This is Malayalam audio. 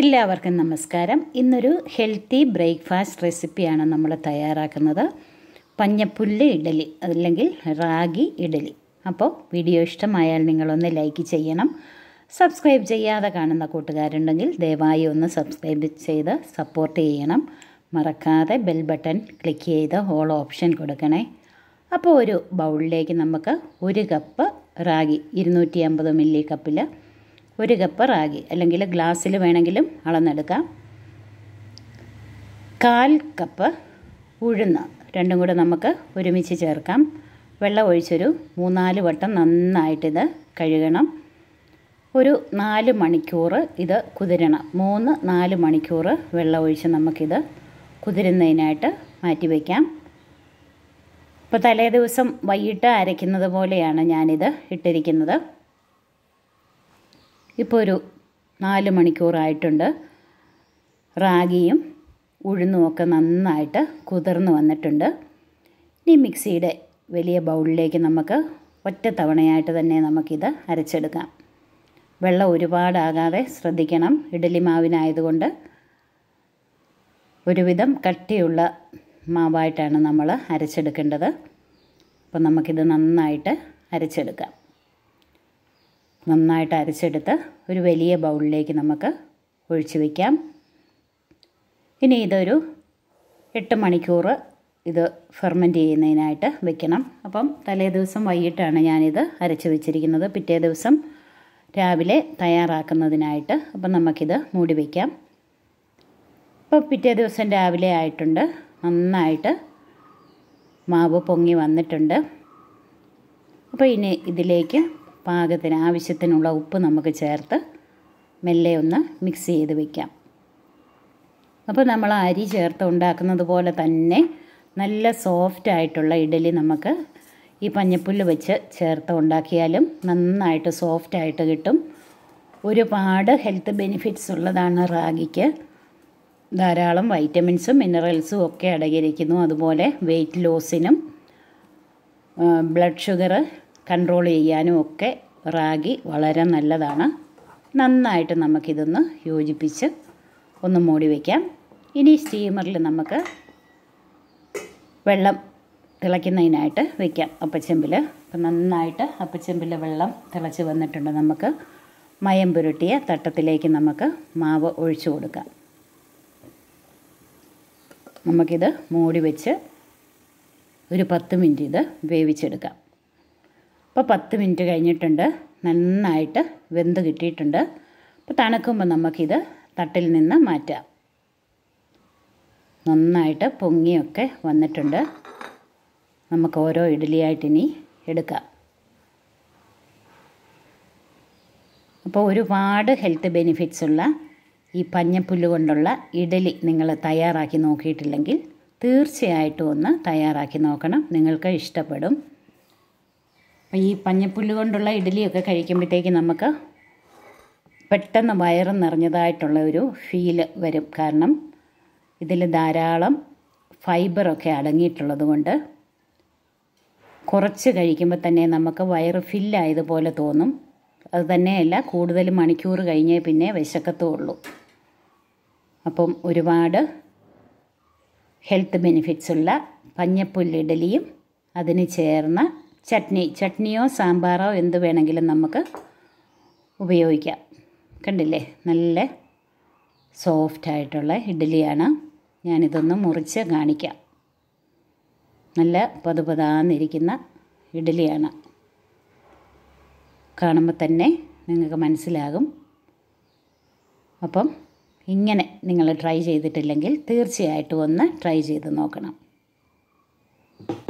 എല്ലാവർക്കും നമസ്കാരം ഇന്നൊരു ഹെൽത്തി ബ്രേക്ക്ഫാസ്റ്റ് റെസിപ്പിയാണ് നമ്മൾ തയ്യാറാക്കുന്നത് പഞ്ഞപ്പുല്ല് ഇഡലി അല്ലെങ്കിൽ റാഗി ഇഡലി അപ്പോൾ വീഡിയോ ഇഷ്ടമായാൽ നിങ്ങളൊന്ന് ലൈക്ക് ചെയ്യണം സബ്സ്ക്രൈബ് ചെയ്യാതെ കാണുന്ന കൂട്ടുകാരുണ്ടെങ്കിൽ ദയവായി ഒന്ന് സബ്സ്ക്രൈബ് ചെയ്ത് സപ്പോർട്ട് ചെയ്യണം മറക്കാതെ ബെൽ ബട്ടൺ ക്ലിക്ക് ചെയ്ത് ഹോൾ ഓപ്ഷൻ കൊടുക്കണേ അപ്പോൾ ഒരു ബൗളിലേക്ക് നമുക്ക് ഒരു കപ്പ് റാഗി ഇരുന്നൂറ്റി അമ്പത് മില്ലി കപ്പിൽ ഒരു കപ്പ് റാഗി അല്ലെങ്കിൽ ഗ്ലാസ്സിൽ വേണമെങ്കിലും അളന്നെടുക്കാം കാൽ കപ്പ് ഉഴുന്ന് രണ്ടും കൂടെ നമുക്ക് ഒരുമിച്ച് ചേർക്കാം വെള്ളം ഒഴിച്ചൊരു മൂന്നാല് വട്ടം നന്നായിട്ടിത് കഴുകണം ഒരു നാല് മണിക്കൂർ ഇത് കുതിരണം മൂന്ന് നാല് മണിക്കൂർ വെള്ളം ഒഴിച്ച് നമുക്കിത് കുതിരുന്നതിനായിട്ട് മാറ്റി വയ്ക്കാം ഇപ്പോൾ തലേ ദിവസം വൈകിട്ട് അരയ്ക്കുന്നത് പോലെയാണ് ഞാനിത് ഇട്ടിരിക്കുന്നത് ഇപ്പോൾ ഒരു നാല് മണിക്കൂറായിട്ടുണ്ട് റാഗിയും ഒക്കെ നന്നായിട്ട് കുതിർന്ന് വന്നിട്ടുണ്ട് ഇനി മിക്സിയുടെ വലിയ ബൗളിലേക്ക് നമുക്ക് ഒറ്റ തവണയായിട്ട് തന്നെ നമുക്കിത് അരച്ചെടുക്കാം വെള്ളം ഒരുപാടാകാതെ ശ്രദ്ധിക്കണം ഇഡലി മാവിനായതുകൊണ്ട് ഒരുവിധം കട്ടിയുള്ള മാവായിട്ടാണ് നമ്മൾ അരച്ചെടുക്കേണ്ടത് അപ്പോൾ നമുക്കിത് നന്നായിട്ട് അരച്ചെടുക്കാം നന്നായിട്ട് അരച്ചെടുത്ത് ഒരു വലിയ ബൗളിലേക്ക് നമുക്ക് ഒഴിച്ചു വയ്ക്കാം ഇനി ഇതൊരു എട്ട് മണിക്കൂർ ഇത് ഫെർമെൻറ്റ് ചെയ്യുന്നതിനായിട്ട് വെക്കണം അപ്പം തലേ ദിവസം വൈകിട്ടാണ് ഞാനിത് അരച്ച് വെച്ചിരിക്കുന്നത് പിറ്റേ ദിവസം രാവിലെ തയ്യാറാക്കുന്നതിനായിട്ട് അപ്പം നമുക്കിത് മൂടി വയ്ക്കാം അപ്പോൾ പിറ്റേ ദിവസം രാവിലെ ആയിട്ടുണ്ട് നന്നായിട്ട് മാവ് പൊങ്ങി വന്നിട്ടുണ്ട് അപ്പോൾ ഇനി ഇതിലേക്ക് പാകത്തിന് ആവശ്യത്തിനുള്ള ഉപ്പ് നമുക്ക് ചേർത്ത് മെല്ലെ ഒന്ന് മിക്സ് ചെയ്ത് വയ്ക്കാം അപ്പോൾ നമ്മൾ അരി ചേർത്ത് ഉണ്ടാക്കുന്നത് പോലെ തന്നെ നല്ല സോഫ്റ്റ് ആയിട്ടുള്ള ഇഡലി നമുക്ക് ഈ പഞ്ഞപ്പുല്ല് വെച്ച് ചേർത്ത് ഉണ്ടാക്കിയാലും നന്നായിട്ട് സോഫ്റ്റ് ആയിട്ട് കിട്ടും ഒരുപാട് ഹെൽത്ത് ബെനിഫിറ്റ്സ് ഉള്ളതാണ് റാഗിക്ക് ധാരാളം വൈറ്റമിൻസും മിനറൽസും ഒക്കെ അടങ്ങിയിരിക്കുന്നു അതുപോലെ വെയിറ്റ് ലോസിനും ബ്ലഡ് ഷുഗർ കൺട്രോൾ ചെയ്യാനും ഒക്കെ റാഗി വളരെ നല്ലതാണ് നന്നായിട്ട് നമുക്കിതൊന്ന് യോജിപ്പിച്ച് ഒന്ന് മൂടി വയ്ക്കാം ഇനി സ്റ്റീമറിൽ നമുക്ക് വെള്ളം തിളയ്ക്കുന്നതിനായിട്ട് വയ്ക്കാം അപ്പച്ചെമ്പിൽ അപ്പം നന്നായിട്ട് അപ്പച്ചെമ്പിൽ വെള്ളം തിളച്ച് വന്നിട്ടുണ്ട് നമുക്ക് മയം പുരട്ടിയ തട്ടത്തിലേക്ക് നമുക്ക് മാവ് ഒഴിച്ചു കൊടുക്കാം നമുക്കിത് മൂടി വെച്ച് ഒരു പത്ത് മിനിറ്റ് ഇത് വേവിച്ചെടുക്കാം ഇപ്പോൾ പത്ത് മിനിറ്റ് കഴിഞ്ഞിട്ടുണ്ട് നന്നായിട്ട് വെന്ത് കിട്ടിയിട്ടുണ്ട് അപ്പോൾ തണുക്കുമ്പോൾ നമുക്കിത് തട്ടിൽ നിന്ന് മാറ്റാം നന്നായിട്ട് പൊങ്ങിയൊക്കെ വന്നിട്ടുണ്ട് നമുക്ക് ഓരോ ഇഡ്ഡലിയായിട്ടിനി എടുക്കാം അപ്പോൾ ഒരുപാട് ഹെൽത്ത് ബെനിഫിറ്റ്സ് ഉള്ള ഈ പഞ്ഞപ്പുല്ല് കൊണ്ടുള്ള ഇഡലി നിങ്ങൾ തയ്യാറാക്കി നോക്കിയിട്ടില്ലെങ്കിൽ തീർച്ചയായിട്ടും ഒന്ന് തയ്യാറാക്കി നോക്കണം നിങ്ങൾക്ക് ഇഷ്ടപ്പെടും അപ്പോൾ ഈ പഞ്ഞപ്പുല്ല് കൊണ്ടുള്ള ഇഡലിയൊക്കെ കഴിക്കുമ്പോഴത്തേക്ക് നമുക്ക് പെട്ടെന്ന് വയറ് നിറഞ്ഞതായിട്ടുള്ള ഒരു ഫീല് വരും കാരണം ഇതിൽ ധാരാളം ഫൈബറൊക്കെ അടങ്ങിയിട്ടുള്ളത് കൊണ്ട് കുറച്ച് കഴിക്കുമ്പോൾ തന്നെ നമുക്ക് വയറ് ഫില്ലായതുപോലെ തോന്നും അത് തന്നെയല്ല കൂടുതൽ മണിക്കൂർ കഴിഞ്ഞേ പിന്നെ വിശക്കത്തുള്ളൂ അപ്പം ഒരുപാട് ഹെൽത്ത് ബെനിഫിറ്റ്സ് ഉള്ള പഞ്ഞപ്പുല്ലിഡലിയും അതിന് ചേർന്ന ചട്നി ചട്നിയോ സാമ്പാറോ എന്ത് വേണമെങ്കിലും നമുക്ക് ഉപയോഗിക്കാം കണ്ടില്ലേ നല്ല സോഫ്റ്റായിട്ടുള്ള ഇഡ്ഡലിയാണ് ഞാനിതൊന്ന് മുറിച്ച് കാണിക്കാം നല്ല പതുപതാന്നിരിക്കുന്ന ഇഡ്ഡലിയാണ് കാണുമ്പോൾ തന്നെ നിങ്ങൾക്ക് മനസ്സിലാകും അപ്പം ഇങ്ങനെ നിങ്ങൾ ട്രൈ ചെയ്തിട്ടില്ലെങ്കിൽ തീർച്ചയായിട്ടും ഒന്ന് ട്രൈ ചെയ്ത് നോക്കണം